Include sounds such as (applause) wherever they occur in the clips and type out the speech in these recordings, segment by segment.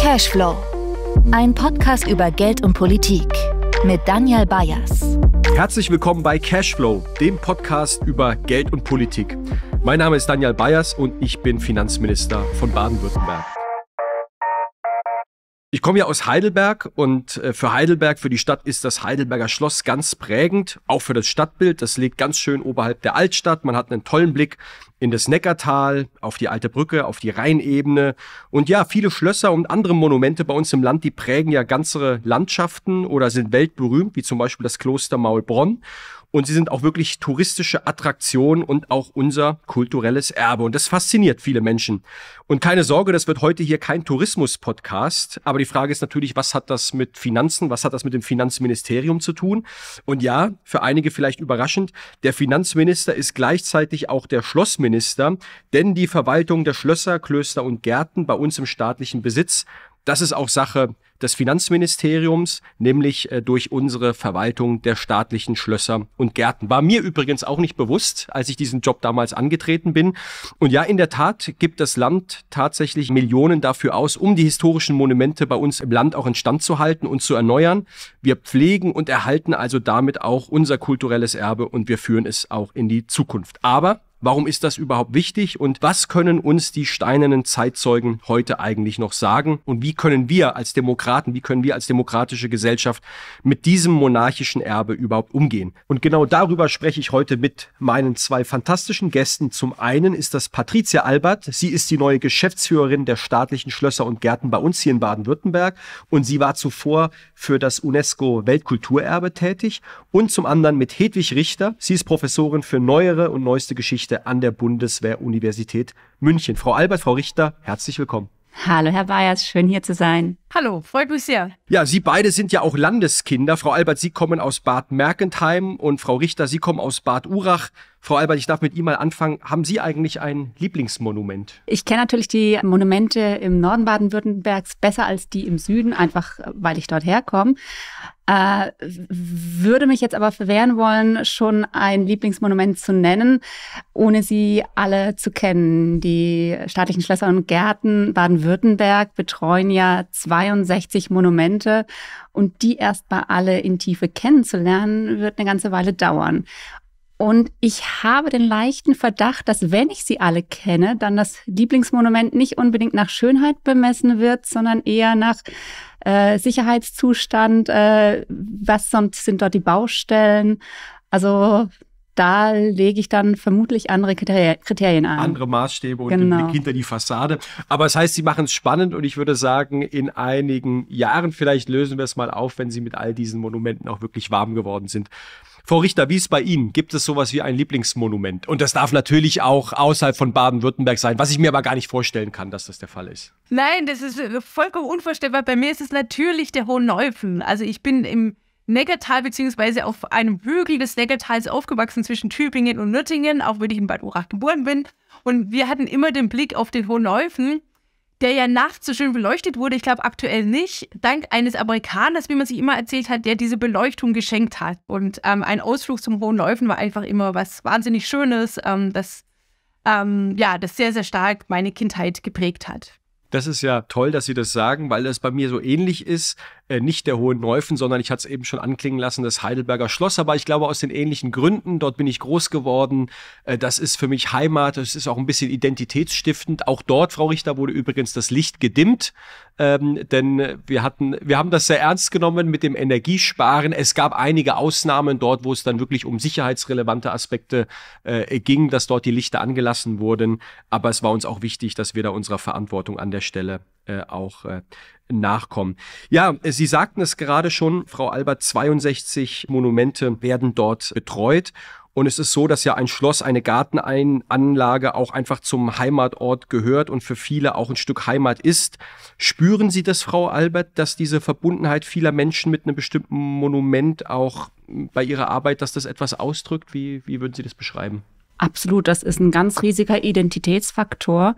Cashflow. Ein Podcast über Geld und Politik mit Daniel Bayers. Herzlich willkommen bei Cashflow, dem Podcast über Geld und Politik. Mein Name ist Daniel Bayers und ich bin Finanzminister von Baden-Württemberg. Ich komme ja aus Heidelberg und äh, für Heidelberg, für die Stadt ist das Heidelberger Schloss ganz prägend, auch für das Stadtbild. Das liegt ganz schön oberhalb der Altstadt. Man hat einen tollen Blick in das Neckartal, auf die alte Brücke, auf die Rheinebene. Und ja, viele Schlösser und andere Monumente bei uns im Land, die prägen ja ganze Landschaften oder sind weltberühmt, wie zum Beispiel das Kloster Maulbronn und sie sind auch wirklich touristische Attraktion und auch unser kulturelles Erbe. Und das fasziniert viele Menschen. Und keine Sorge, das wird heute hier kein Tourismus-Podcast. Aber die Frage ist natürlich, was hat das mit Finanzen, was hat das mit dem Finanzministerium zu tun? Und ja, für einige vielleicht überraschend, der Finanzminister ist gleichzeitig auch der Schlossminister, denn die Verwaltung der Schlösser, Klöster und Gärten bei uns im staatlichen Besitz das ist auch Sache des Finanzministeriums, nämlich äh, durch unsere Verwaltung der staatlichen Schlösser und Gärten. War mir übrigens auch nicht bewusst, als ich diesen Job damals angetreten bin. Und ja, in der Tat gibt das Land tatsächlich Millionen dafür aus, um die historischen Monumente bei uns im Land auch instand zu halten und zu erneuern. Wir pflegen und erhalten also damit auch unser kulturelles Erbe und wir führen es auch in die Zukunft. Aber Warum ist das überhaupt wichtig und was können uns die steinernen Zeitzeugen heute eigentlich noch sagen? Und wie können wir als Demokraten, wie können wir als demokratische Gesellschaft mit diesem monarchischen Erbe überhaupt umgehen? Und genau darüber spreche ich heute mit meinen zwei fantastischen Gästen. Zum einen ist das Patricia Albert. Sie ist die neue Geschäftsführerin der staatlichen Schlösser und Gärten bei uns hier in Baden-Württemberg und sie war zuvor für das UNESCO Weltkulturerbe tätig. Und zum anderen mit Hedwig Richter. Sie ist Professorin für neuere und neueste Geschichte Geschichte an der Bundeswehr-Universität München. Frau Albert, Frau Richter, herzlich willkommen. Hallo, Herr Bayers, schön hier zu sein. Hallo, freut mich sehr. Ja, Sie beide sind ja auch Landeskinder. Frau Albert, Sie kommen aus Bad Mergentheim und Frau Richter, Sie kommen aus Bad Urach. Frau Albert, ich darf mit Ihnen mal anfangen. Haben Sie eigentlich ein Lieblingsmonument? Ich kenne natürlich die Monumente im Norden Baden-Württembergs besser als die im Süden, einfach äh, weil ich dort herkomme. Äh, würde mich jetzt aber verwehren wollen, schon ein Lieblingsmonument zu nennen, ohne sie alle zu kennen. Die staatlichen Schlösser und Gärten Baden-Württemberg betreuen ja 62 Monumente und die erst mal alle in Tiefe kennenzulernen, wird eine ganze Weile dauern. Und ich habe den leichten Verdacht, dass wenn ich sie alle kenne, dann das Lieblingsmonument nicht unbedingt nach Schönheit bemessen wird, sondern eher nach äh, Sicherheitszustand, äh, was sonst sind dort die Baustellen. Also da lege ich dann vermutlich andere Kriterien an. Andere Maßstäbe und genau. den Blick hinter die Fassade. Aber es das heißt, Sie machen es spannend und ich würde sagen, in einigen Jahren vielleicht lösen wir es mal auf, wenn Sie mit all diesen Monumenten auch wirklich warm geworden sind. Frau Richter, wie ist bei Ihnen? Gibt es sowas wie ein Lieblingsmonument? Und das darf natürlich auch außerhalb von Baden-Württemberg sein, was ich mir aber gar nicht vorstellen kann, dass das der Fall ist. Nein, das ist äh, vollkommen unvorstellbar. Bei mir ist es natürlich der Hohen Neufen. Also ich bin im Neckartal beziehungsweise auf einem Hügel des Neckartals aufgewachsen zwischen Tübingen und Nürtingen, auch wenn ich in Bad Urach geboren bin. Und wir hatten immer den Blick auf den Hohen Läufen, der ja nachts so schön beleuchtet wurde. Ich glaube aktuell nicht, dank eines Amerikaners, wie man sich immer erzählt hat, der diese Beleuchtung geschenkt hat. Und ähm, ein Ausflug zum Hohen Läufen war einfach immer was wahnsinnig Schönes, ähm, das, ähm, ja, das sehr, sehr stark meine Kindheit geprägt hat. Das ist ja toll, dass Sie das sagen, weil das bei mir so ähnlich ist. Äh, nicht der Hohen Neufen, sondern ich hatte es eben schon anklingen lassen, das Heidelberger Schloss. Aber ich glaube, aus den ähnlichen Gründen, dort bin ich groß geworden. Äh, das ist für mich Heimat, das ist auch ein bisschen identitätsstiftend. Auch dort, Frau Richter, wurde übrigens das Licht gedimmt. Ähm, denn wir hatten, wir haben das sehr ernst genommen mit dem Energiesparen. Es gab einige Ausnahmen dort, wo es dann wirklich um sicherheitsrelevante Aspekte äh, ging, dass dort die Lichter angelassen wurden. Aber es war uns auch wichtig, dass wir da unserer Verantwortung an der Stelle äh, auch äh, nachkommen. Ja, Sie sagten es gerade schon, Frau Albert, 62 Monumente werden dort betreut. Und es ist so, dass ja ein Schloss, eine Gartenanlage auch einfach zum Heimatort gehört und für viele auch ein Stück Heimat ist. Spüren Sie das, Frau Albert, dass diese Verbundenheit vieler Menschen mit einem bestimmten Monument auch bei Ihrer Arbeit, dass das etwas ausdrückt? Wie, wie würden Sie das beschreiben? Absolut, das ist ein ganz riesiger Identitätsfaktor.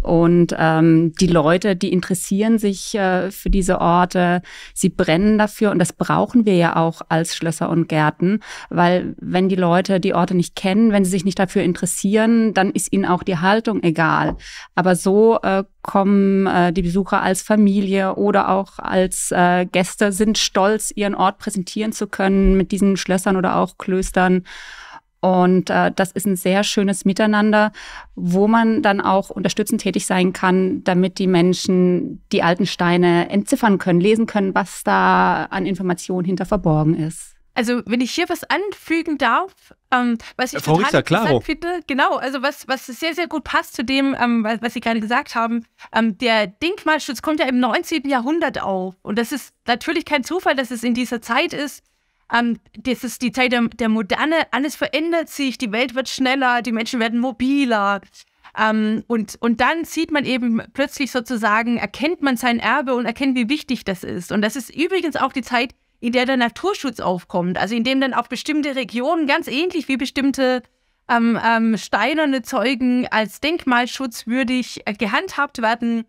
Und ähm, die Leute, die interessieren sich äh, für diese Orte, sie brennen dafür und das brauchen wir ja auch als Schlösser und Gärten, weil wenn die Leute die Orte nicht kennen, wenn sie sich nicht dafür interessieren, dann ist ihnen auch die Haltung egal. Aber so äh, kommen äh, die Besucher als Familie oder auch als äh, Gäste, sind stolz, ihren Ort präsentieren zu können mit diesen Schlössern oder auch Klöstern und äh, das ist ein sehr schönes Miteinander, wo man dann auch unterstützend tätig sein kann, damit die Menschen die alten Steine entziffern können, lesen können, was da an Informationen hinter verborgen ist. Also, wenn ich hier was anfügen darf, ähm, was ich Frau total Richter, interessant finde, genau, also was, was sehr, sehr gut passt zu dem, ähm, was, was, Sie gerade gesagt haben, ähm, der Denkmalschutz kommt ja im 19. Jahrhundert auf. Und das ist natürlich kein Zufall, dass es in dieser Zeit ist, ähm, das ist die Zeit der, der, Moderne. Alles verändert sich, die Welt wird schneller, die Menschen werden mobiler. Ähm, und, und dann sieht man eben plötzlich sozusagen, erkennt man sein Erbe und erkennt, wie wichtig das ist. Und das ist übrigens auch die Zeit, in der der Naturschutz aufkommt. Also in dem dann auch bestimmte Regionen ganz ähnlich wie bestimmte ähm, ähm, steinerne Zeugen als denkmalschutzwürdig äh, gehandhabt werden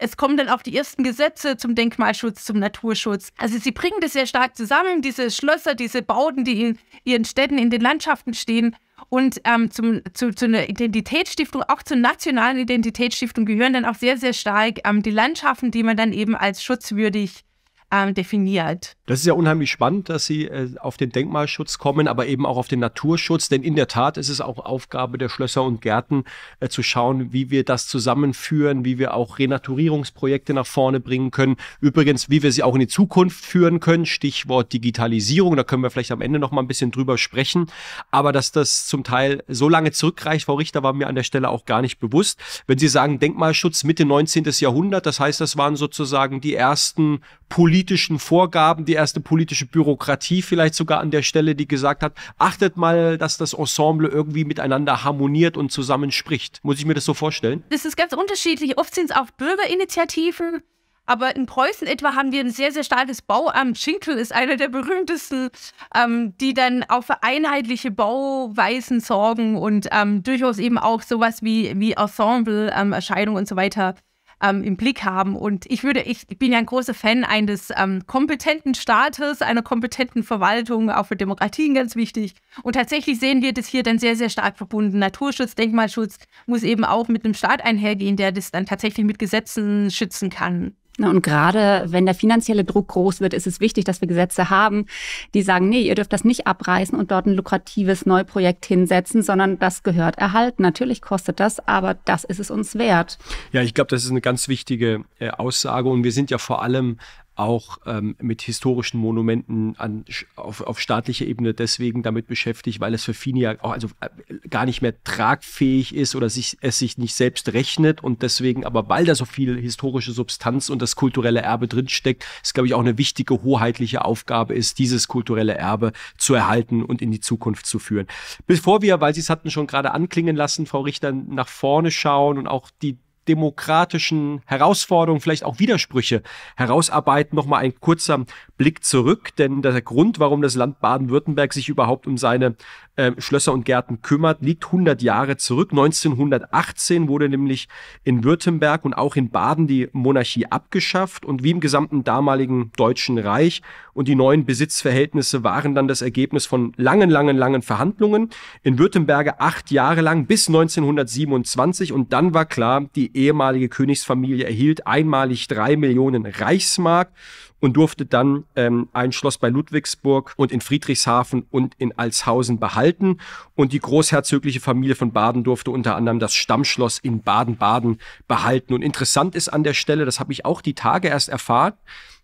es kommen dann auch die ersten Gesetze zum Denkmalschutz, zum Naturschutz. Also sie bringen das sehr stark zusammen, diese Schlösser, diese Bauten, die in ihren Städten, in den Landschaften stehen. Und ähm, zum, zu, zu, einer Identitätsstiftung, auch zur nationalen Identitätsstiftung gehören dann auch sehr, sehr stark ähm, die Landschaften, die man dann eben als schutzwürdig ähm, definiert. Das ist ja unheimlich spannend, dass Sie äh, auf den Denkmalschutz kommen, aber eben auch auf den Naturschutz, denn in der Tat ist es auch Aufgabe der Schlösser und Gärten äh, zu schauen, wie wir das zusammenführen, wie wir auch Renaturierungsprojekte nach vorne bringen können. Übrigens, wie wir sie auch in die Zukunft führen können, Stichwort Digitalisierung, da können wir vielleicht am Ende noch mal ein bisschen drüber sprechen, aber dass das zum Teil so lange zurückreicht, Frau Richter, war mir an der Stelle auch gar nicht bewusst. Wenn Sie sagen Denkmalschutz Mitte 19. Jahrhundert, das heißt, das waren sozusagen die ersten politischen politischen Vorgaben, die erste politische Bürokratie vielleicht sogar an der Stelle, die gesagt hat, achtet mal, dass das Ensemble irgendwie miteinander harmoniert und zusammenspricht. Muss ich mir das so vorstellen? Das ist ganz unterschiedlich. Oft sind es auch Bürgerinitiativen. Aber in Preußen etwa haben wir ein sehr, sehr starkes Bauamt. Schinkel ist einer der berühmtesten, ähm, die dann auch für einheitliche Bauweisen sorgen und ähm, durchaus eben auch sowas wie, wie Ensemble, ähm, Erscheinung und so weiter ähm, im Blick haben. Und ich würde, ich bin ja ein großer Fan eines ähm, kompetenten Staates, einer kompetenten Verwaltung, auch für Demokratien ganz wichtig. Und tatsächlich sehen wir das hier dann sehr, sehr stark verbunden. Naturschutz, Denkmalschutz muss eben auch mit einem Staat einhergehen, der das dann tatsächlich mit Gesetzen schützen kann. Ne, und gerade wenn der finanzielle Druck groß wird, ist es wichtig, dass wir Gesetze haben, die sagen, nee, ihr dürft das nicht abreißen und dort ein lukratives Neuprojekt hinsetzen, sondern das gehört erhalten. Natürlich kostet das, aber das ist es uns wert. Ja, ich glaube, das ist eine ganz wichtige äh, Aussage und wir sind ja vor allem auch ähm, mit historischen Monumenten an, auf, auf staatlicher Ebene deswegen damit beschäftigt, weil es für viele ja auch also, äh, gar nicht mehr tragfähig ist oder sich, es sich nicht selbst rechnet und deswegen, aber weil da so viel historische Substanz und das kulturelle Erbe drinsteckt, ist, glaube ich, auch eine wichtige hoheitliche Aufgabe ist, dieses kulturelle Erbe zu erhalten und in die Zukunft zu führen. Bevor wir, weil Sie es hatten schon gerade anklingen lassen, Frau Richter, nach vorne schauen und auch die demokratischen Herausforderungen, vielleicht auch Widersprüche herausarbeiten. Nochmal ein kurzer Blick zurück, denn der Grund, warum das Land Baden-Württemberg sich überhaupt um seine äh, Schlösser und Gärten kümmert, liegt 100 Jahre zurück. 1918 wurde nämlich in Württemberg und auch in Baden die Monarchie abgeschafft und wie im gesamten damaligen Deutschen Reich. Und die neuen Besitzverhältnisse waren dann das Ergebnis von langen, langen, langen Verhandlungen. In Württemberg acht Jahre lang bis 1927 und dann war klar, die ehemalige Königsfamilie erhielt einmalig drei Millionen Reichsmark und durfte dann ähm, ein Schloss bei Ludwigsburg und in Friedrichshafen und in Alshausen behalten. Und die großherzögliche Familie von Baden durfte unter anderem das Stammschloss in Baden-Baden behalten. Und interessant ist an der Stelle, das habe ich auch die Tage erst erfahren,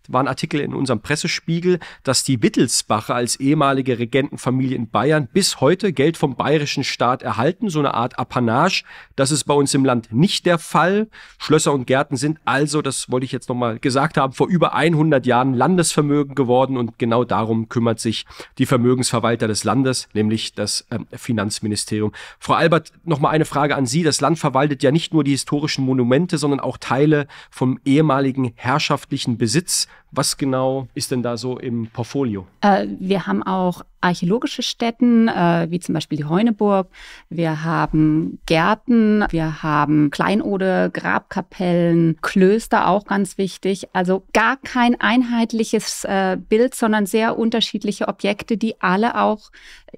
war ein Artikel in unserem Pressespiegel, dass die Wittelsbacher als ehemalige Regentenfamilie in Bayern bis heute Geld vom bayerischen Staat erhalten, so eine Art Apanage. Das ist bei uns im Land nicht der Fall. Schlösser und Gärten sind also, das wollte ich jetzt nochmal gesagt haben, vor über 100 Jahren Landesvermögen geworden und genau darum kümmert sich die Vermögensverwalter des Landes, nämlich das ähm, Finanzministerium. Frau Albert, nochmal eine Frage an Sie. Das Land verwaltet ja nicht nur die historischen Monumente, sondern auch Teile vom ehemaligen herrschaftlichen Besitz. Was genau ist denn da so im Portfolio? Äh, wir haben auch archäologische Stätten, äh, wie zum Beispiel die Heuneburg. Wir haben Gärten, wir haben Kleinode, Grabkapellen, Klöster auch ganz wichtig. Also gar kein einheitliches äh, Bild, sondern sehr unterschiedliche Objekte, die alle auch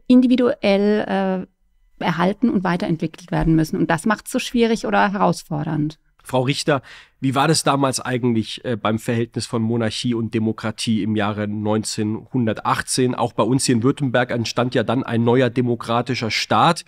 individuell äh, erhalten und weiterentwickelt werden müssen. Und das macht es so schwierig oder herausfordernd. Frau Richter, wie war das damals eigentlich äh, beim Verhältnis von Monarchie und Demokratie im Jahre 1918? Auch bei uns hier in Württemberg entstand ja dann ein neuer demokratischer Staat.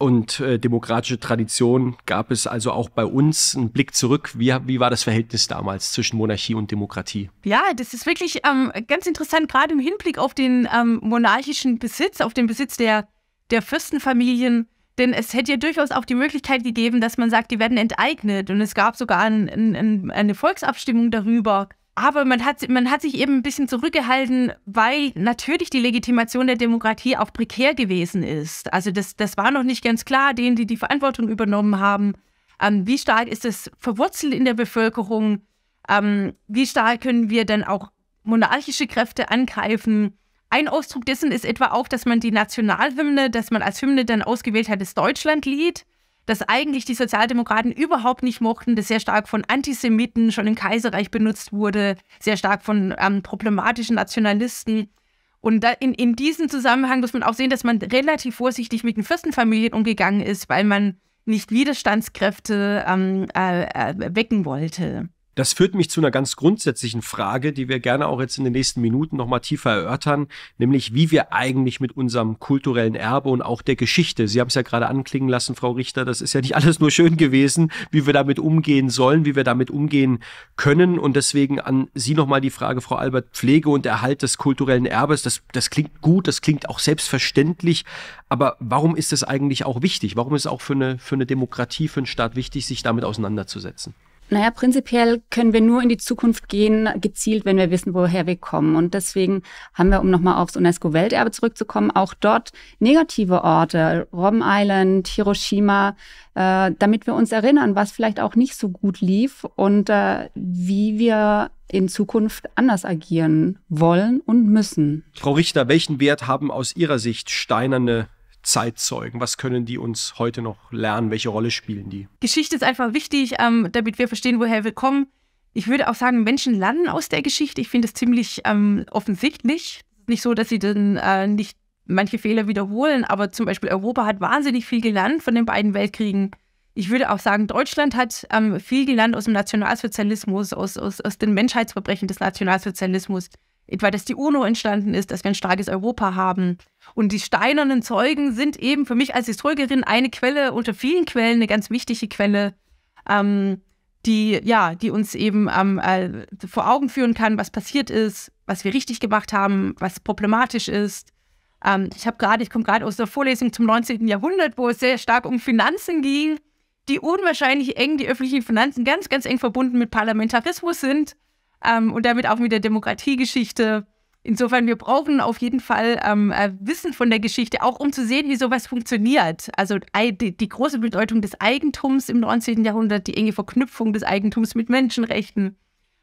Und äh, demokratische Tradition gab es also auch bei uns. Ein Blick zurück, wie, wie war das Verhältnis damals zwischen Monarchie und Demokratie? Ja, das ist wirklich ähm, ganz interessant, gerade im Hinblick auf den ähm, monarchischen Besitz, auf den Besitz der, der Fürstenfamilien denn es hätte ja durchaus auch die Möglichkeit gegeben, dass man sagt, die werden enteignet. Und es gab sogar ein, ein, eine Volksabstimmung darüber. Aber man hat, man hat sich eben ein bisschen zurückgehalten, weil natürlich die Legitimation der Demokratie auch prekär gewesen ist. Also das, das war noch nicht ganz klar, denen, die die Verantwortung übernommen haben. Ähm, wie stark ist es verwurzelt in der Bevölkerung? Ähm, wie stark können wir dann auch monarchische Kräfte angreifen? Ein Ausdruck dessen ist etwa auch, dass man die Nationalhymne, dass man als Hymne dann ausgewählt hat, das Deutschlandlied, das eigentlich die Sozialdemokraten überhaupt nicht mochten, das sehr stark von Antisemiten schon im Kaiserreich benutzt wurde, sehr stark von ähm, problematischen Nationalisten. Und in, in diesem Zusammenhang muss man auch sehen, dass man relativ vorsichtig mit den Fürstenfamilien umgegangen ist, weil man nicht Widerstandskräfte ähm, äh, äh wecken wollte. Das führt mich zu einer ganz grundsätzlichen Frage, die wir gerne auch jetzt in den nächsten Minuten nochmal tiefer erörtern, nämlich wie wir eigentlich mit unserem kulturellen Erbe und auch der Geschichte, Sie haben es ja gerade anklingen lassen, Frau Richter, das ist ja nicht (laughs) alles nur schön gewesen, wie wir damit umgehen sollen, wie wir damit umgehen können. Und deswegen an Sie nochmal die Frage, Frau Albert, Pflege und Erhalt des kulturellen Erbes, das, das klingt gut, das klingt auch selbstverständlich, aber warum ist es eigentlich auch wichtig? Warum ist es auch für eine, für eine Demokratie, für einen Staat wichtig, sich damit auseinanderzusetzen? Naja, prinzipiell können wir nur in die Zukunft gehen, gezielt, wenn wir wissen, woher wir kommen. Und deswegen haben wir, um nochmal aufs UNESCO-Welterbe zurückzukommen, auch dort negative Orte, Robben Island, Hiroshima, äh, damit wir uns erinnern, was vielleicht auch nicht so gut lief und äh, wie wir in Zukunft anders agieren wollen und müssen. Frau Richter, welchen Wert haben aus Ihrer Sicht steinerne Zeitzeugen? Was können die uns heute noch lernen? Welche Rolle spielen die? Geschichte ist einfach wichtig, ähm, damit wir verstehen, woher wir kommen. Ich würde auch sagen, Menschen lernen aus der Geschichte. Ich finde es ziemlich ähm, offensichtlich. Nicht so, dass sie dann äh, nicht manche Fehler wiederholen, aber zum Beispiel Europa hat wahnsinnig viel gelernt von den beiden Weltkriegen. Ich würde auch sagen, Deutschland hat ähm, viel gelernt aus dem Nationalsozialismus, aus, aus, aus den Menschheitsverbrechen des Nationalsozialismus etwa, dass die UNO entstanden ist, dass wir ein starkes Europa haben. Und die steinernen Zeugen sind eben für mich als Historikerin eine Quelle unter vielen Quellen, eine ganz wichtige Quelle, ähm, die, ja, die uns eben ähm, äh, vor Augen führen kann, was passiert ist, was wir richtig gemacht haben, was problematisch ist. Ähm, ich habe gerade, ich komme gerade aus der Vorlesung zum 19. Jahrhundert, wo es sehr stark um Finanzen ging, die unwahrscheinlich eng, die öffentlichen Finanzen ganz, ganz eng verbunden mit Parlamentarismus sind ähm, und damit auch mit der Demokratiegeschichte. Insofern, wir brauchen auf jeden Fall ähm, äh, Wissen von der Geschichte, auch um zu sehen, wie sowas funktioniert. Also die, die, große Bedeutung des Eigentums im 19. Jahrhundert, die enge Verknüpfung des Eigentums mit Menschenrechten.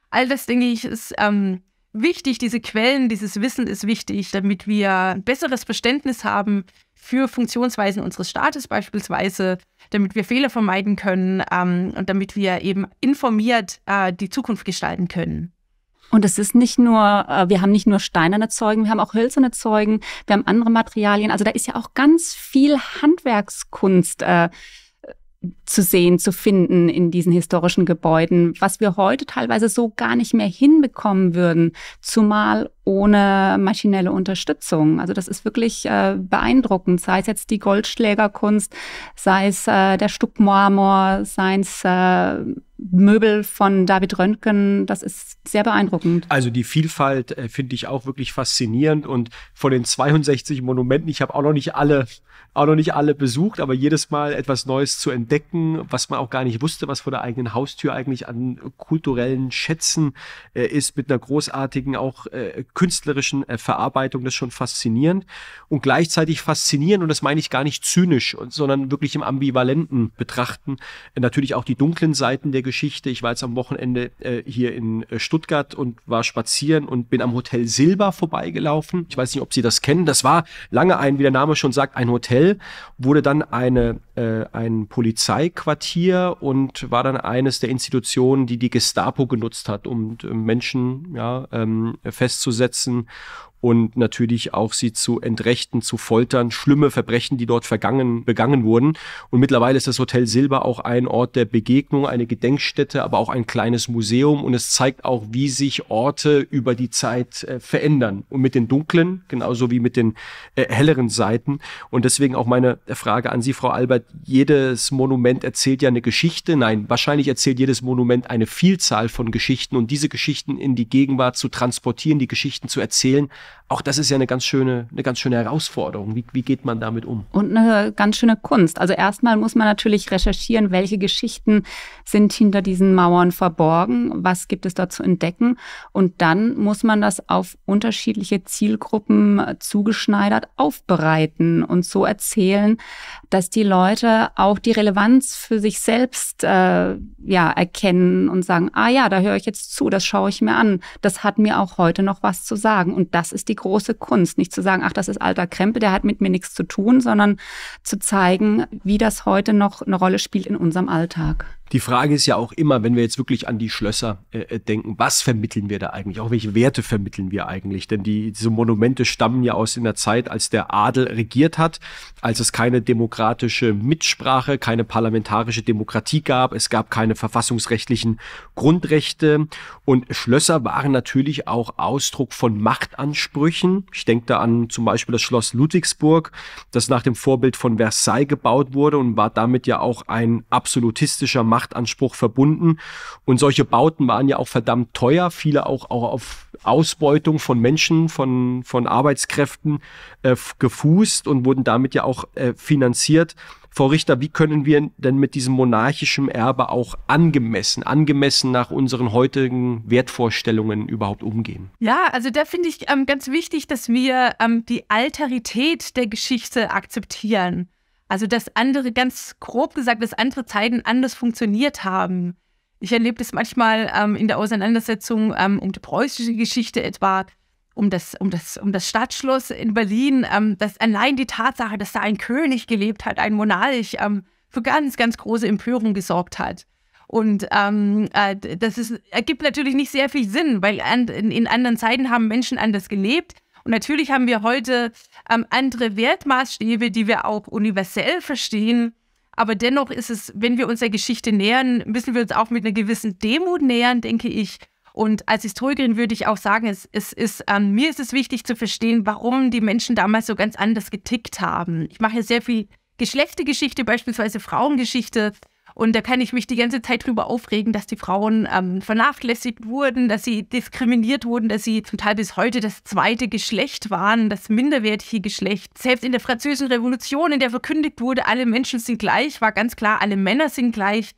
All das, denke ich, ist ähm, wichtig, diese Quellen, dieses Wissen ist wichtig, damit wir ein besseres Verständnis haben für Funktionsweisen unseres Staates beispielsweise, damit wir Fehler vermeiden können ähm, und damit wir eben informiert äh, die Zukunft gestalten können. Und es ist nicht nur, äh, wir haben nicht nur steinerne Zeugen, wir haben auch hölzerne Zeugen, wir haben andere Materialien. Also da ist ja auch ganz viel Handwerkskunst äh, zu sehen, zu finden in diesen historischen Gebäuden, was wir heute teilweise so gar nicht mehr hinbekommen würden, zumal ohne maschinelle Unterstützung. Also das ist wirklich äh, beeindruckend, sei es jetzt die Goldschlägerkunst, sei es äh, der Stuckmarmor, sei es äh, Möbel von David Röntgen, das ist sehr beeindruckend. Also die Vielfalt äh, finde ich auch wirklich faszinierend und von den 62 Monumenten, ich habe auch noch nicht alle auch noch nicht alle besucht, aber jedes Mal etwas Neues zu entdecken, was man auch gar nicht wusste, was vor der eigenen Haustür eigentlich an kulturellen Schätzen äh, ist, mit einer großartigen, auch äh, künstlerischen äh, Verarbeitung, das ist schon faszinierend und gleichzeitig faszinierend, und das meine ich gar nicht zynisch, sondern wirklich im ambivalenten Betrachten, äh, natürlich auch die dunklen Seiten der Geschichte. Ich war jetzt am Wochenende äh, hier in äh, Stuttgart und war spazieren und bin am Hotel Silber vorbeigelaufen. Ich weiß nicht, ob Sie das kennen. Das war lange ein, wie der Name schon sagt, ein Hotel, wurde dann eine äh, ein Polizeiquartier und war dann eines der Institutionen, die die Gestapo genutzt hat, um äh, Menschen ja, ähm, festzusetzen und natürlich auch sie zu entrechten, zu foltern, schlimme Verbrechen, die dort vergangen, begangen wurden. Und mittlerweile ist das Hotel Silber auch ein Ort der Begegnung, eine Gedenkstätte, aber auch ein kleines Museum. Und es zeigt auch, wie sich Orte über die Zeit äh, verändern. Und mit den dunklen, genauso wie mit den äh, helleren Seiten. Und deswegen auch meine Frage an Sie, Frau Albert, jedes Monument erzählt ja eine Geschichte. Nein, wahrscheinlich erzählt jedes Monument eine Vielzahl von Geschichten und diese Geschichten in die Gegenwart zu transportieren, die Geschichten zu erzählen, auch das ist ja eine ganz schöne, eine ganz schöne Herausforderung. Wie, wie geht man damit um? Und eine ganz schöne Kunst. Also erstmal muss man natürlich recherchieren, welche Geschichten sind hinter diesen Mauern verborgen, was gibt es da zu entdecken. Und dann muss man das auf unterschiedliche Zielgruppen zugeschneidert aufbereiten und so erzählen, dass die Leute Leute auch die Relevanz für sich selbst äh, ja, erkennen und sagen, ah ja, da höre ich jetzt zu, das schaue ich mir an. Das hat mir auch heute noch was zu sagen. Und das ist die große Kunst. Nicht zu sagen, ach, das ist alter Krempel, der hat mit mir nichts zu tun, sondern zu zeigen, wie das heute noch eine Rolle spielt in unserem Alltag. Die Frage ist ja auch immer, wenn wir jetzt wirklich an die Schlösser äh, äh, denken, was vermitteln wir da eigentlich? Auch welche Werte vermitteln wir eigentlich? Denn die, diese Monumente stammen ja aus in der Zeit, als der Adel regiert hat, als es keine demokratische Mitsprache, keine parlamentarische Demokratie gab, es gab keine verfassungsrechtlichen Grundrechte und Schlösser waren natürlich auch Ausdruck von Machtansprüchen. Ich denke da an zum Beispiel das Schloss Ludwigsburg, das nach dem Vorbild von Versailles gebaut wurde und war damit ja auch ein absolutistischer Macht Machtanspruch verbunden. Und solche Bauten waren ja auch verdammt teuer, viele auch, auch auf Ausbeutung von Menschen, von, von Arbeitskräften äh, gefußt und wurden damit ja auch äh, finanziert. Frau Richter, wie können wir denn mit diesem monarchischen Erbe auch angemessen, angemessen nach unseren heutigen Wertvorstellungen überhaupt umgehen? Ja, also da finde ich ähm, ganz wichtig, dass wir ähm, die Alterität der Geschichte akzeptieren. Also, dass andere, ganz grob gesagt, dass andere Zeiten anders funktioniert haben. Ich erlebe das manchmal ähm, in der Auseinandersetzung ähm, um die preußische Geschichte etwa, um das, um das, um das Stadtschloss in Berlin, ähm, dass allein die Tatsache, dass da ein König gelebt hat, ein Monarch, ähm, für ganz, ganz große Empörung gesorgt hat. Und ähm, äh, das ist, ergibt natürlich nicht sehr viel Sinn, weil an, in anderen Zeiten haben Menschen anders gelebt. Und natürlich haben wir heute ähm, andere Wertmaßstäbe, die wir auch universell verstehen. Aber dennoch ist es, wenn wir uns der Geschichte nähern, müssen wir uns auch mit einer gewissen Demut nähern, denke ich. Und als Historikerin würde ich auch sagen, es, es ist, ähm, mir ist es wichtig zu verstehen, warum die Menschen damals so ganz anders getickt haben. Ich mache ja sehr viel Geschlechtergeschichte, beispielsweise Frauengeschichte. Und da kann ich mich die ganze Zeit drüber aufregen, dass die Frauen ähm, vernachlässigt wurden, dass sie diskriminiert wurden, dass sie zum Teil bis heute das zweite Geschlecht waren, das minderwertige Geschlecht. Selbst in der Französischen Revolution, in der verkündigt wurde, alle Menschen sind gleich, war ganz klar, alle Männer sind gleich.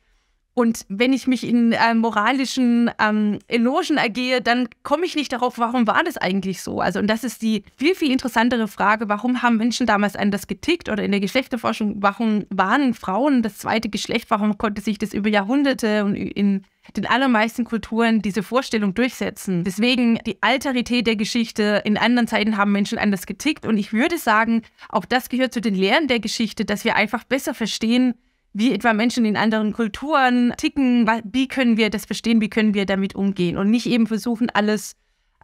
Und wenn ich mich in äh, moralischen ähm, Elogen ergehe, dann komme ich nicht darauf, warum war das eigentlich so? Also, und das ist die viel, viel interessantere Frage, warum haben Menschen damals anders getickt oder in der Geschlechterforschung, warum waren Frauen das zweite Geschlecht, warum konnte sich das über Jahrhunderte und in den allermeisten Kulturen diese Vorstellung durchsetzen. Deswegen die Alterität der Geschichte. In anderen Zeiten haben Menschen anders getickt. Und ich würde sagen, auch das gehört zu den Lehren der Geschichte, dass wir einfach besser verstehen, wie etwa Menschen in anderen Kulturen ticken, wie können wir das verstehen, wie können wir damit umgehen und nicht eben versuchen, alles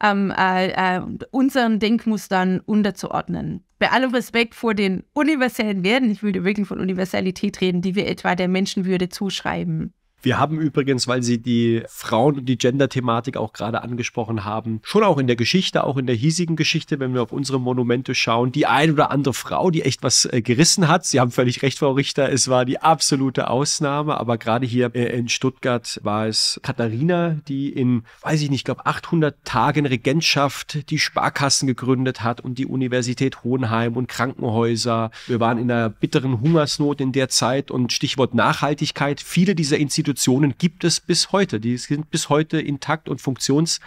ähm, äh, äh, unseren Denkmustern unterzuordnen. Bei allem Respekt vor den universellen Werten, ich würde wirklich von Universalität reden, die wir etwa der Menschenwürde zuschreiben. Wir haben übrigens, weil Sie die Frauen- und die Gender-Thematik auch gerade angesprochen haben, schon auch in der Geschichte, auch in der hiesigen Geschichte, wenn wir auf unsere Monumente schauen, die ein oder andere Frau, die echt was äh, gerissen hat. Sie haben völlig recht, Frau Richter, es war die absolute Ausnahme, aber gerade hier äh, in Stuttgart war es Katharina, die in, weiß ich nicht, ich glaube 800 Tagen Regentschaft die Sparkassen gegründet hat und die Universität Hohenheim und Krankenhäuser. Wir waren in einer bitteren Hungersnot in der Zeit und Stichwort Nachhaltigkeit. Viele dieser Institutionen Institutionen gibt es bis heute. Die sind bis heute intakt und funktionsfähig.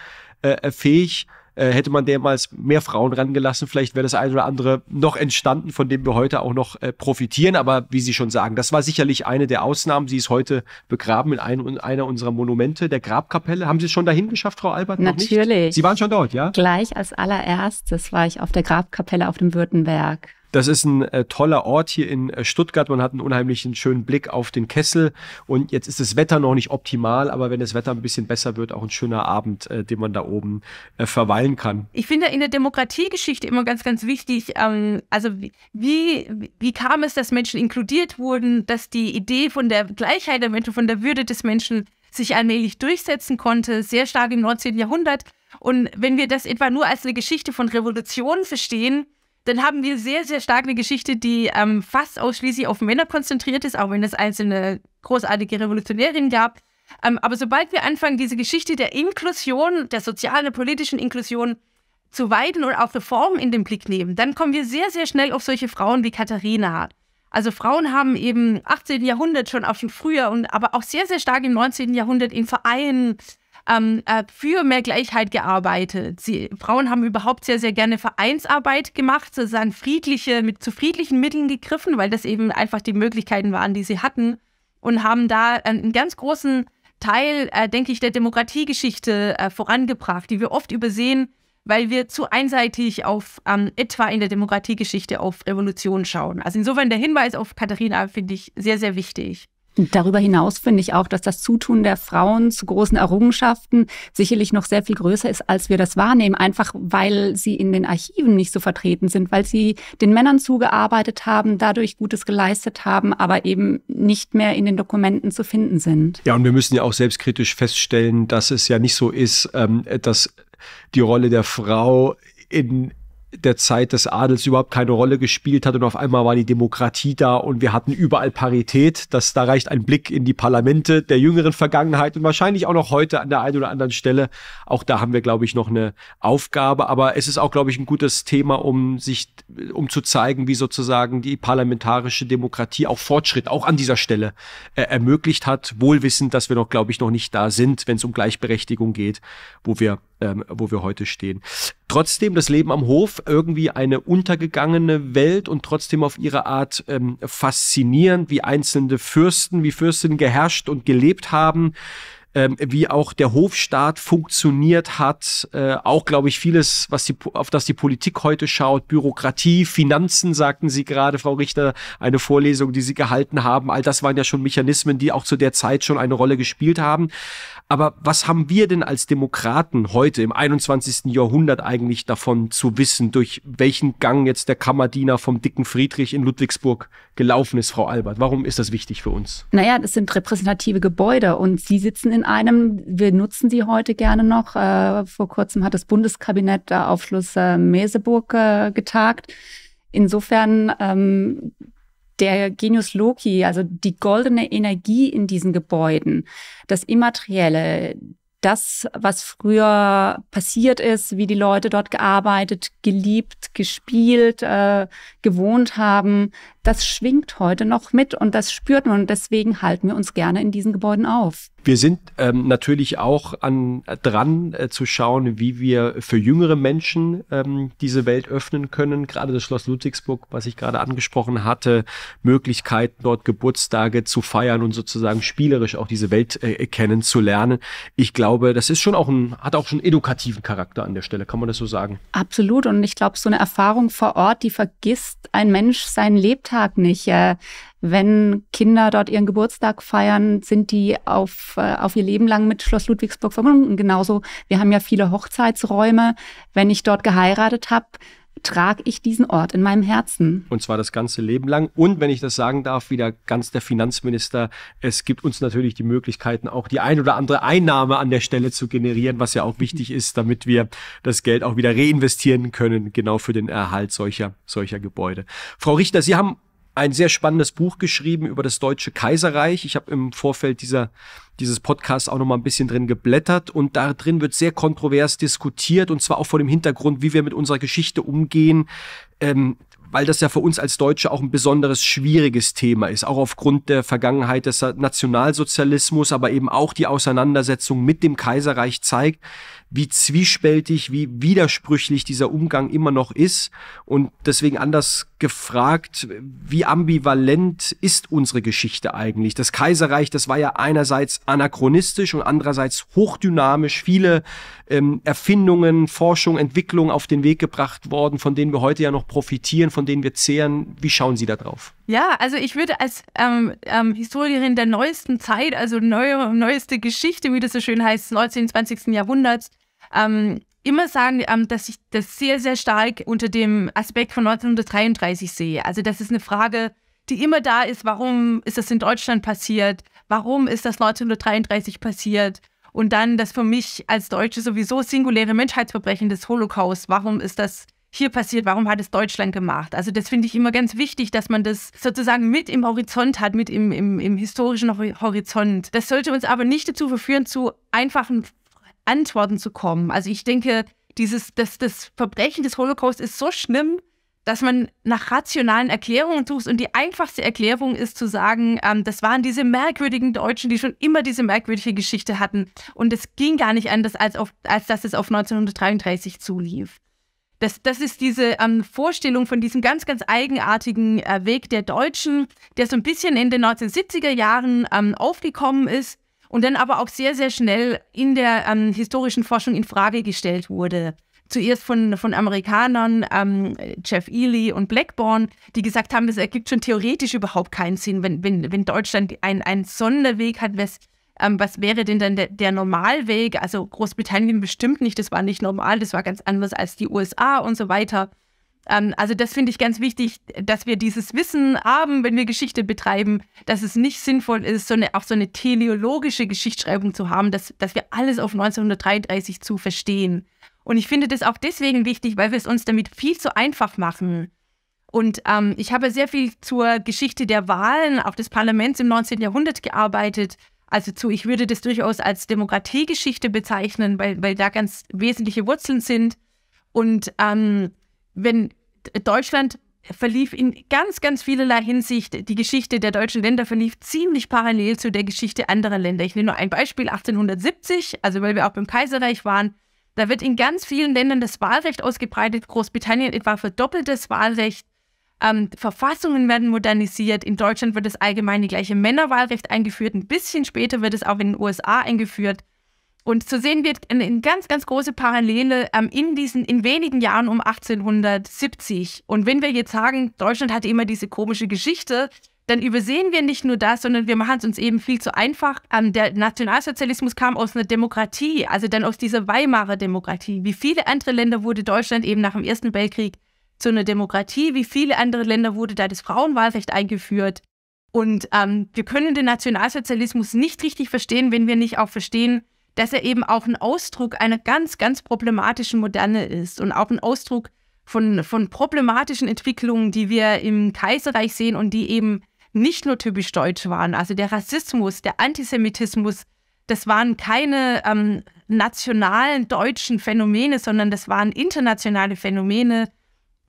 Äh, äh, hätte man damals mehr Frauen rangelassen, vielleicht wäre das eine oder andere noch entstanden, von dem wir heute auch noch äh, profitieren. Aber wie Sie schon sagen, das war sicherlich eine der Ausnahmen. Sie ist heute begraben in einem, einer unserer Monumente, der Grabkapelle. Haben Sie es schon dahin geschafft, Frau Albert? Natürlich. Sie waren schon dort, ja? Gleich als allererstes war ich auf der Grabkapelle auf dem Württemberg das ist ein äh, toller Ort hier in äh, Stuttgart. Man hat einen unheimlichen schönen Blick auf den Kessel. Und jetzt ist das Wetter noch nicht optimal, aber wenn das Wetter ein bisschen besser wird, auch ein schöner Abend, äh, den man da oben äh, verweilen kann. Ich finde in der Demokratiegeschichte immer ganz, ganz wichtig, ähm, also wie, wie, wie kam es, dass Menschen inkludiert wurden, dass die Idee von der Gleichheit der Menschen, von der Würde des Menschen sich allmählich durchsetzen konnte, sehr stark im 19. Jahrhundert. Und wenn wir das etwa nur als eine Geschichte von Revolutionen verstehen, dann haben wir sehr, sehr stark eine Geschichte, die ähm, fast ausschließlich auf Männer konzentriert ist, auch wenn es einzelne großartige Revolutionärinnen gab. Ähm, aber sobald wir anfangen, diese Geschichte der Inklusion, der sozialen, politischen Inklusion zu weiden und auch Reformen in den Blick nehmen, dann kommen wir sehr, sehr schnell auf solche Frauen wie Katharina. Also Frauen haben eben 18. Jahrhundert schon auch schon früher und aber auch sehr, sehr stark im 19. Jahrhundert in Vereinen, ähm, äh, für mehr Gleichheit gearbeitet. Sie, Frauen haben überhaupt sehr, sehr gerne Vereinsarbeit gemacht. sozusagen friedliche, mit zu friedlichen Mitteln gegriffen, weil das eben einfach die Möglichkeiten waren, die sie hatten. Und haben da einen ganz großen Teil, äh, denke ich, der Demokratiegeschichte äh, vorangebracht, die wir oft übersehen, weil wir zu einseitig auf ähm, etwa in der Demokratiegeschichte auf Revolution schauen. Also insofern der Hinweis auf Katharina finde ich sehr, sehr wichtig. Darüber hinaus finde ich auch, dass das Zutun der Frauen zu großen Errungenschaften sicherlich noch sehr viel größer ist, als wir das wahrnehmen, einfach weil sie in den Archiven nicht so vertreten sind, weil sie den Männern zugearbeitet haben, dadurch Gutes geleistet haben, aber eben nicht mehr in den Dokumenten zu finden sind. Ja, und wir müssen ja auch selbstkritisch feststellen, dass es ja nicht so ist, ähm, dass die Rolle der Frau in der Zeit des Adels überhaupt keine Rolle gespielt hat und auf einmal war die Demokratie da und wir hatten überall Parität. Das, da reicht ein Blick in die Parlamente der jüngeren Vergangenheit und wahrscheinlich auch noch heute an der einen oder anderen Stelle. Auch da haben wir, glaube ich, noch eine Aufgabe. Aber es ist auch, glaube ich, ein gutes Thema, um sich, um zu zeigen, wie sozusagen die parlamentarische Demokratie auch Fortschritt auch an dieser Stelle äh, ermöglicht hat. Wohlwissend, dass wir noch, glaube ich, noch nicht da sind, wenn es um Gleichberechtigung geht, wo wir ähm, wo wir heute stehen. Trotzdem das Leben am Hof irgendwie eine untergegangene Welt und trotzdem auf ihre Art ähm, faszinierend, wie einzelne Fürsten, wie Fürstinnen geherrscht und gelebt haben ähm, wie auch der Hofstaat funktioniert hat, äh, auch glaube ich vieles, was die, auf das die Politik heute schaut, Bürokratie, Finanzen, sagten Sie gerade, Frau Richter, eine Vorlesung, die Sie gehalten haben, all das waren ja schon Mechanismen, die auch zu der Zeit schon eine Rolle gespielt haben. Aber was haben wir denn als Demokraten heute im 21. Jahrhundert eigentlich davon zu wissen, durch welchen Gang jetzt der Kammerdiener vom dicken Friedrich in Ludwigsburg gelaufen ist, Frau Albert? Warum ist das wichtig für uns? Naja, das sind repräsentative Gebäude und Sie sitzen in einem. Wir nutzen sie heute gerne noch. Äh, vor kurzem hat das Bundeskabinett da auf Schluss äh, Meseburg äh, getagt. Insofern ähm, der Genius Loki, also die goldene Energie in diesen Gebäuden, das Immaterielle, das, was früher passiert ist, wie die Leute dort gearbeitet, geliebt, gespielt, äh, gewohnt haben, das schwingt heute noch mit und das spürt man. Und deswegen halten wir uns gerne in diesen Gebäuden auf. Wir sind ähm, natürlich auch an, äh, dran äh, zu schauen, wie wir für jüngere Menschen ähm, diese Welt öffnen können. Gerade das Schloss Ludwigsburg, was ich gerade angesprochen hatte, Möglichkeiten dort Geburtstage zu feiern und sozusagen spielerisch auch diese Welt äh, äh, kennenzulernen. Ich glaube, das ist schon auch ein, hat auch schon edukativen Charakter an der Stelle, kann man das so sagen? Absolut. Und ich glaube, so eine Erfahrung vor Ort, die vergisst ein Mensch sein Lebtag Alltag nicht. Äh, wenn Kinder dort ihren Geburtstag feiern, sind die auf, äh, auf ihr Leben lang mit Schloss Ludwigsburg verbunden. Genauso, wir haben ja viele Hochzeitsräume. Wenn ich dort geheiratet habe, trage ich diesen Ort in meinem Herzen. Und zwar das ganze Leben lang. Und wenn ich das sagen darf, wieder ganz der Finanzminister, es gibt uns natürlich die Möglichkeiten, auch die ein oder andere Einnahme an der Stelle zu generieren, was ja auch wichtig ist, damit wir das Geld auch wieder reinvestieren können, genau für den Erhalt solcher, solcher Gebäude. Frau Richter, Sie haben ein sehr spannendes Buch geschrieben über das Deutsche Kaiserreich. Ich habe im Vorfeld dieser, dieses Podcast auch noch mal ein bisschen drin geblättert und da drin wird sehr kontrovers diskutiert und zwar auch vor dem Hintergrund, wie wir mit unserer Geschichte umgehen. Ähm, weil das ja für uns als Deutsche auch ein besonderes schwieriges Thema ist, auch aufgrund der Vergangenheit des Nationalsozialismus, aber eben auch die Auseinandersetzung mit dem Kaiserreich zeigt, wie zwiespältig, wie widersprüchlich dieser Umgang immer noch ist. Und deswegen anders gefragt, wie ambivalent ist unsere Geschichte eigentlich? Das Kaiserreich, das war ja einerseits anachronistisch und andererseits hochdynamisch, viele ähm, Erfindungen, Forschung, Entwicklung auf den Weg gebracht worden, von denen wir heute ja noch profitieren, von denen wir zehren. Wie schauen Sie da drauf? Ja, also ich würde als ähm, ähm, Historikerin der neuesten Zeit, also neue, neueste Geschichte, wie das so schön heißt, 19. 20. Jahrhunderts, ähm, immer sagen, ähm, dass ich das sehr, sehr stark unter dem Aspekt von 1933 sehe. Also das ist eine Frage, die immer da ist, warum ist das in Deutschland passiert? Warum ist das 1933 passiert? Und dann das für mich als Deutsche sowieso singuläre Menschheitsverbrechen des Holocaust. Warum ist das hier passiert, warum hat es Deutschland gemacht? Also das finde ich immer ganz wichtig, dass man das sozusagen mit im Horizont hat, mit im, im, im historischen Horizont. Das sollte uns aber nicht dazu verführen, zu einfachen Antworten zu kommen. Also ich denke, dieses, das, das Verbrechen des Holocaust ist so schlimm, dass man nach rationalen Erklärungen sucht. Und die einfachste Erklärung ist zu sagen, ähm, das waren diese merkwürdigen Deutschen, die schon immer diese merkwürdige Geschichte hatten. Und es ging gar nicht anders, als, auf, als dass es auf 1933 zulief. Das, das ist diese ähm, Vorstellung von diesem ganz, ganz eigenartigen äh, Weg der Deutschen, der so ein bisschen in den 1970er Jahren ähm, aufgekommen ist und dann aber auch sehr, sehr schnell in der ähm, historischen Forschung in Frage gestellt wurde. Zuerst von, von Amerikanern, ähm, Jeff Ely und Blackburn, die gesagt haben, es ergibt schon theoretisch überhaupt keinen Sinn, wenn, wenn, wenn Deutschland einen Sonderweg hat, was ähm, was wäre denn dann der, der Normalweg? Also Großbritannien bestimmt nicht, das war nicht normal, das war ganz anders als die USA und so weiter. Ähm, also das finde ich ganz wichtig, dass wir dieses Wissen haben, wenn wir Geschichte betreiben, dass es nicht sinnvoll ist, so eine, auch so eine teleologische Geschichtsschreibung zu haben, dass, dass wir alles auf 1933 zu verstehen. Und ich finde das auch deswegen wichtig, weil wir es uns damit viel zu einfach machen. Und ähm, ich habe sehr viel zur Geschichte der Wahlen, auch des Parlaments im 19. Jahrhundert gearbeitet also zu, ich würde das durchaus als Demokratiegeschichte bezeichnen, weil, weil da ganz wesentliche Wurzeln sind. Und ähm, wenn Deutschland verlief in ganz, ganz vielerlei Hinsicht, die Geschichte der deutschen Länder verlief ziemlich parallel zu der Geschichte anderer Länder. Ich nehme nur ein Beispiel, 1870, also weil wir auch beim Kaiserreich waren, da wird in ganz vielen Ländern das Wahlrecht ausgebreitet, Großbritannien etwa verdoppelt das Wahlrecht, ähm, Verfassungen werden modernisiert. In Deutschland wird das allgemeine gleiche Männerwahlrecht eingeführt. Ein bisschen später wird es auch in den USA eingeführt. Und so sehen wir eine, ganz, ganz große Parallele ähm, in diesen, in wenigen Jahren um 1870. Und wenn wir jetzt sagen, Deutschland hatte immer diese komische Geschichte, dann übersehen wir nicht nur das, sondern wir machen es uns eben viel zu einfach. Ähm, der Nationalsozialismus kam aus einer Demokratie, also dann aus dieser Weimarer Demokratie. Wie viele andere Länder wurde Deutschland eben nach dem Ersten Weltkrieg zu einer Demokratie. Wie viele andere Länder wurde da das Frauenwahlrecht eingeführt. Und ähm, wir können den Nationalsozialismus nicht richtig verstehen, wenn wir nicht auch verstehen, dass er eben auch ein Ausdruck einer ganz, ganz problematischen Moderne ist und auch ein Ausdruck von, von problematischen Entwicklungen, die wir im Kaiserreich sehen und die eben nicht nur typisch deutsch waren. Also der Rassismus, der Antisemitismus, das waren keine ähm, nationalen deutschen Phänomene, sondern das waren internationale Phänomene,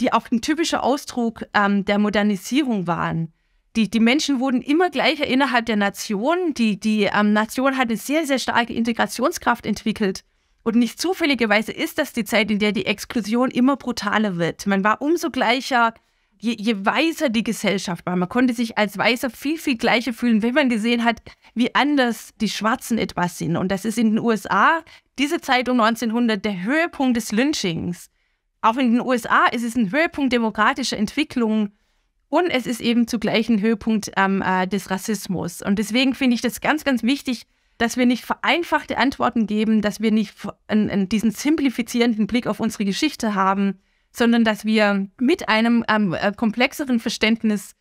die auch ein typischer Ausdruck ähm, der Modernisierung waren. Die, die Menschen wurden immer gleicher innerhalb der Nation. Die, die ähm, Nation hat eine sehr, sehr starke Integrationskraft entwickelt. Und nicht zufälligerweise ist das die Zeit, in der die Exklusion immer brutaler wird. Man war umso gleicher, je, je weiser die Gesellschaft war. Man konnte sich als Weißer viel, viel gleicher fühlen, wenn man gesehen hat, wie anders die Schwarzen etwas sind. Und das ist in den USA, diese Zeit um 1900, der Höhepunkt des Lynchings. Auch in den USA ist es ein Höhepunkt demokratischer Entwicklung und es ist eben zugleich ein Höhepunkt ähm, äh, des Rassismus. Und deswegen finde ich das ganz, ganz wichtig, dass wir nicht vereinfachte Antworten geben, dass wir nicht diesen simplifizierenden Blick auf unsere Geschichte haben, sondern dass wir mit einem ähm, äh, komplexeren Verständnis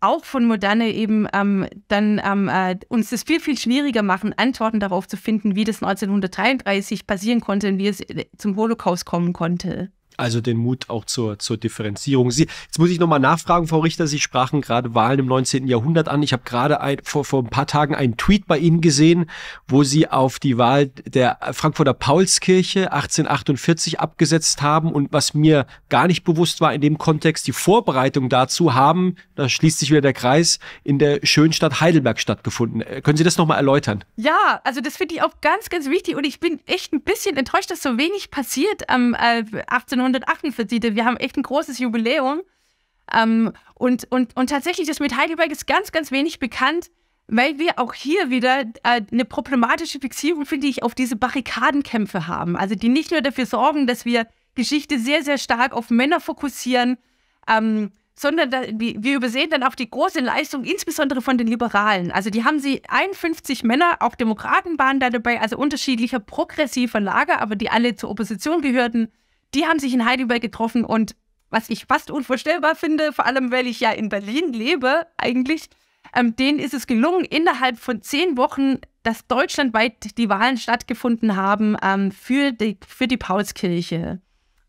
auch von Moderne eben ähm, dann ähm, äh, uns das viel, viel schwieriger machen, Antworten darauf zu finden, wie das 1933 passieren konnte und wie es äh, zum Holocaust kommen konnte. Also den Mut auch zur, zur Differenzierung. Sie, jetzt muss ich nochmal nachfragen, Frau Richter, Sie sprachen gerade Wahlen im 19. Jahrhundert an. Ich habe gerade ein, vor, vor ein paar Tagen einen Tweet bei Ihnen gesehen, wo Sie auf die Wahl der Frankfurter Paulskirche 1848 abgesetzt haben. Und was mir gar nicht bewusst war in dem Kontext, die Vorbereitung dazu haben, da schließt sich wieder der Kreis, in der schönen Stadt Heidelberg stattgefunden. Äh, können Sie das nochmal erläutern? Ja, also das finde ich auch ganz, ganz wichtig. Und ich bin echt ein bisschen enttäuscht, dass so wenig passiert am äh, 18. 148. Wir haben echt ein großes Jubiläum. Ähm, und, und, und tatsächlich, das mit Heidelberg ist ganz, ganz wenig bekannt, weil wir auch hier wieder äh, eine problematische Fixierung, finde ich, auf diese Barrikadenkämpfe haben. Also die nicht nur dafür sorgen, dass wir Geschichte sehr, sehr stark auf Männer fokussieren, ähm, sondern da, wir übersehen dann auch die große Leistung, insbesondere von den Liberalen. Also die haben sie 51 Männer, auch Demokraten waren da dabei, also unterschiedlicher progressiver Lager, aber die alle zur Opposition gehörten, die haben sich in Heidelberg getroffen und was ich fast unvorstellbar finde, vor allem weil ich ja in Berlin lebe eigentlich, ähm, denen ist es gelungen, innerhalb von zehn Wochen, dass deutschlandweit die Wahlen stattgefunden haben ähm, für, die, für die Paulskirche.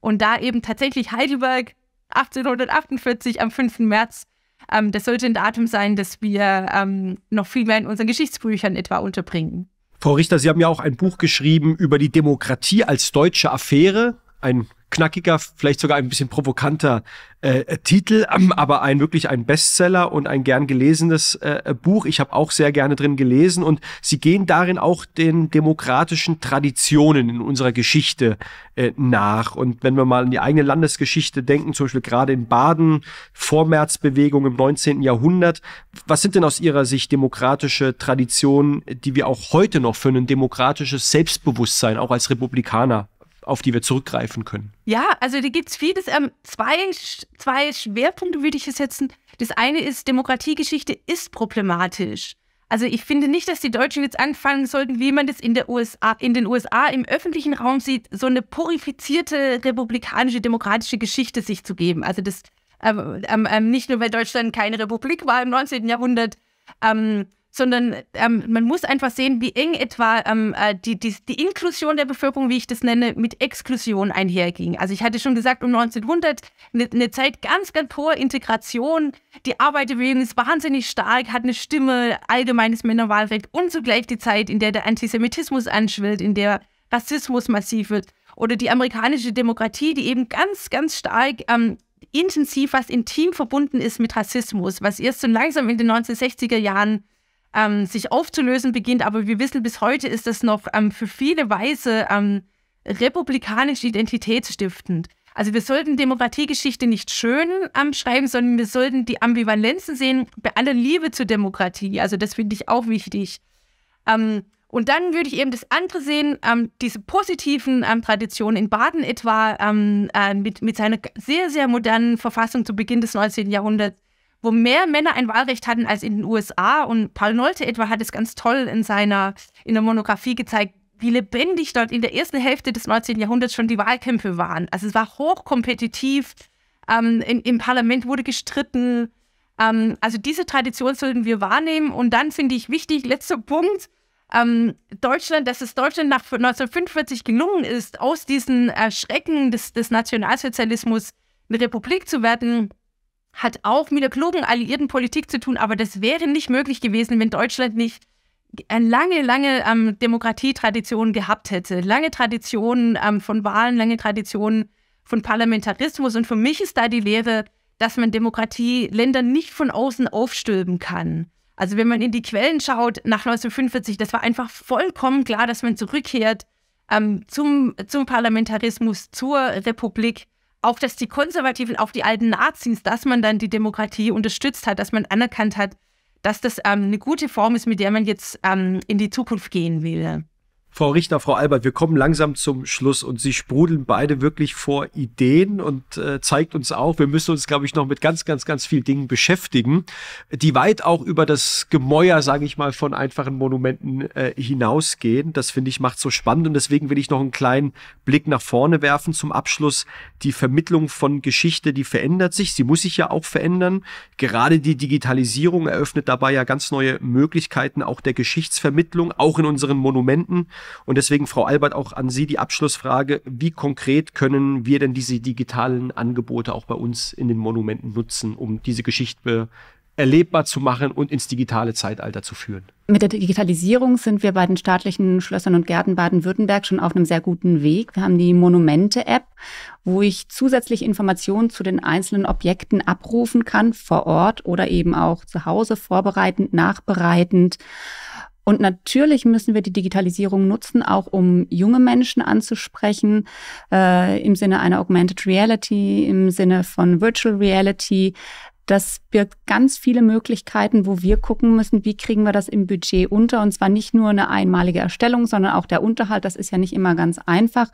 Und da eben tatsächlich Heidelberg 1848 am 5. März, ähm, das sollte ein Datum sein, das wir ähm, noch viel mehr in unseren Geschichtsbüchern etwa unterbringen. Frau Richter, Sie haben ja auch ein Buch geschrieben über die Demokratie als deutsche Affäre. Ein knackiger, vielleicht sogar ein bisschen provokanter äh, äh Titel, ähm, aber ein wirklich ein Bestseller und ein gern gelesenes äh, äh, Buch. Ich habe auch sehr gerne drin gelesen und sie gehen darin auch den demokratischen Traditionen in unserer Geschichte äh, nach. Und wenn wir mal an die eigene Landesgeschichte denken, zum Beispiel gerade in Baden, Vormärzbewegung im 19. Jahrhundert, was sind denn aus Ihrer Sicht demokratische Traditionen, die wir auch heute noch für ein demokratisches Selbstbewusstsein auch als Republikaner auf die wir zurückgreifen können? Ja, also da gibt es vieles. Ähm, zwei, zwei Schwerpunkte würde ich setzen. Das eine ist, Demokratiegeschichte ist problematisch. Also ich finde nicht, dass die Deutschen jetzt anfangen sollten, wie man das in, der USA, in den USA im öffentlichen Raum sieht, so eine purifizierte republikanische, demokratische Geschichte sich zu geben. Also das ähm, ähm, ähm nicht nur, weil Deutschland keine Republik war im 19. Jahrhundert, ähm, sondern ähm, man muss einfach sehen, wie eng etwa ähm, äh, die, die, die, Inklusion der Bevölkerung, wie ich das nenne, mit Exklusion einherging. Also ich hatte schon gesagt, um 1900 eine, eine Zeit ganz, ganz hoher Integration. Die Arbeiterbewegung ist wahnsinnig stark, hat eine Stimme, allgemeines Männerwahlrecht und zugleich die Zeit, in der der Antisemitismus anschwillt, in der Rassismus massiv wird. Oder die amerikanische Demokratie, die eben ganz, ganz stark ähm, intensiv, was intim verbunden ist mit Rassismus, was erst so langsam in den 1960er Jahren ähm, sich aufzulösen beginnt. Aber wir wissen, bis heute ist das noch ähm, für viele Weise ähm, republikanisch identitätsstiftend. Also wir sollten Demokratiegeschichte nicht schön ähm, schreiben, sondern wir sollten die Ambivalenzen sehen bei aller Liebe zur Demokratie. Also das finde ich auch wichtig. Ähm, und dann würde ich eben das andere sehen, ähm, diese positiven Traditionen in Baden etwa äh, mit, mit seiner sehr, sehr modernen Verfassung zu Beginn des 19. Jahrhunderts, wo mehr Männer ein Wahlrecht hatten als in den USA. Und Paul Nolte etwa hat es ganz toll in seiner, in der Monographie gezeigt, wie lebendig dort in der ersten Hälfte des 19. Jahrhunderts schon die Wahlkämpfe waren. Also es war hochkompetitiv, ähm, in, im Parlament wurde gestritten. Ähm, also diese Tradition sollten wir wahrnehmen. Und dann finde ich wichtig, letzter Punkt, ähm, Deutschland, dass es Deutschland nach 1945 gelungen ist, aus diesen äh, Schrecken des, des Nationalsozialismus eine Republik zu werden hat auch mit der klugen alliierten Politik zu tun, aber das wäre nicht möglich gewesen, wenn Deutschland nicht eine lange, lange ähm, Demokratietradition gehabt hätte. Lange Traditionen ähm, von Wahlen, lange Traditionen von Parlamentarismus. Und für mich ist da die Lehre, dass man Demokratie Ländern nicht von außen aufstülpen kann. Also wenn man in die Quellen schaut nach 1945, das war einfach vollkommen klar, dass man zurückkehrt ähm, zum, zum Parlamentarismus, zur Republik auch dass die Konservativen, auch die alten Nazis, dass man dann die Demokratie unterstützt hat, dass man anerkannt hat, dass das ähm, eine gute Form ist, mit der man jetzt ähm, in die Zukunft gehen will. Frau Richter, Frau Albert, wir kommen langsam zum Schluss und Sie sprudeln beide wirklich vor Ideen und äh, zeigt uns auch, wir müssen uns, glaube ich, noch mit ganz, ganz, ganz vielen Dingen beschäftigen, die weit auch über das Gemäuer, sage ich mal, von einfachen Monumenten äh, hinausgehen. Das finde ich macht so spannend und deswegen will ich noch einen kleinen Blick nach vorne werfen zum Abschluss. Die Vermittlung von Geschichte, die verändert sich, sie muss sich ja auch verändern. Gerade die Digitalisierung eröffnet dabei ja ganz neue Möglichkeiten auch der Geschichtsvermittlung, auch in unseren Monumenten. Und deswegen, Frau Albert, auch an Sie die Abschlussfrage, wie konkret können wir denn diese digitalen Angebote auch bei uns in den Monumenten nutzen, um diese Geschichte erlebbar zu machen und ins digitale Zeitalter zu führen? Mit der Digitalisierung sind wir bei den staatlichen Schlössern und Gärten Baden-Württemberg schon auf einem sehr guten Weg. Wir haben die Monumente-App, wo ich zusätzlich Informationen zu den einzelnen Objekten abrufen kann, vor Ort oder eben auch zu Hause, vorbereitend, nachbereitend. Und natürlich müssen wir die Digitalisierung nutzen, auch um junge Menschen anzusprechen, äh, im Sinne einer Augmented Reality, im Sinne von Virtual Reality. Das birgt ganz viele Möglichkeiten, wo wir gucken müssen, wie kriegen wir das im Budget unter. Und zwar nicht nur eine einmalige Erstellung, sondern auch der Unterhalt. Das ist ja nicht immer ganz einfach.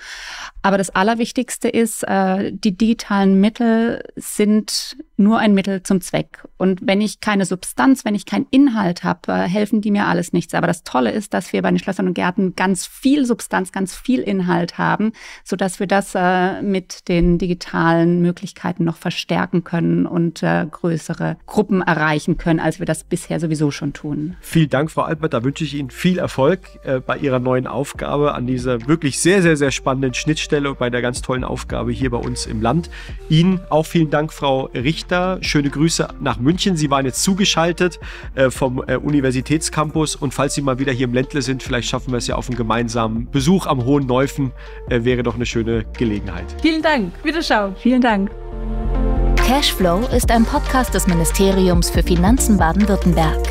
Aber das Allerwichtigste ist, äh, die digitalen Mittel sind nur ein Mittel zum Zweck. Und wenn ich keine Substanz, wenn ich keinen Inhalt habe, äh, helfen die mir alles nichts. Aber das Tolle ist, dass wir bei den Schlössern und Gärten ganz viel Substanz, ganz viel Inhalt haben, so dass wir das äh, mit den digitalen Möglichkeiten noch verstärken können und äh, größere Gruppen erreichen können, als wir das bisher sowieso schon tun. Vielen Dank, Frau Albert. Da wünsche ich Ihnen viel Erfolg äh, bei Ihrer neuen Aufgabe an dieser wirklich sehr, sehr, sehr spannenden Schnittstelle und bei der ganz tollen Aufgabe hier bei uns im Land. Ihnen auch vielen Dank, Frau Richter Richter. Schöne Grüße nach München. Sie waren jetzt zugeschaltet äh, vom äh, Universitätscampus. Und falls Sie mal wieder hier im Ländle sind, vielleicht schaffen wir es ja auf einen gemeinsamen Besuch am Hohen Neufen. Äh, wäre doch eine schöne Gelegenheit. Vielen Dank. Wiederschauen. Vielen Dank. Cashflow ist ein Podcast des Ministeriums für Finanzen Baden-Württemberg.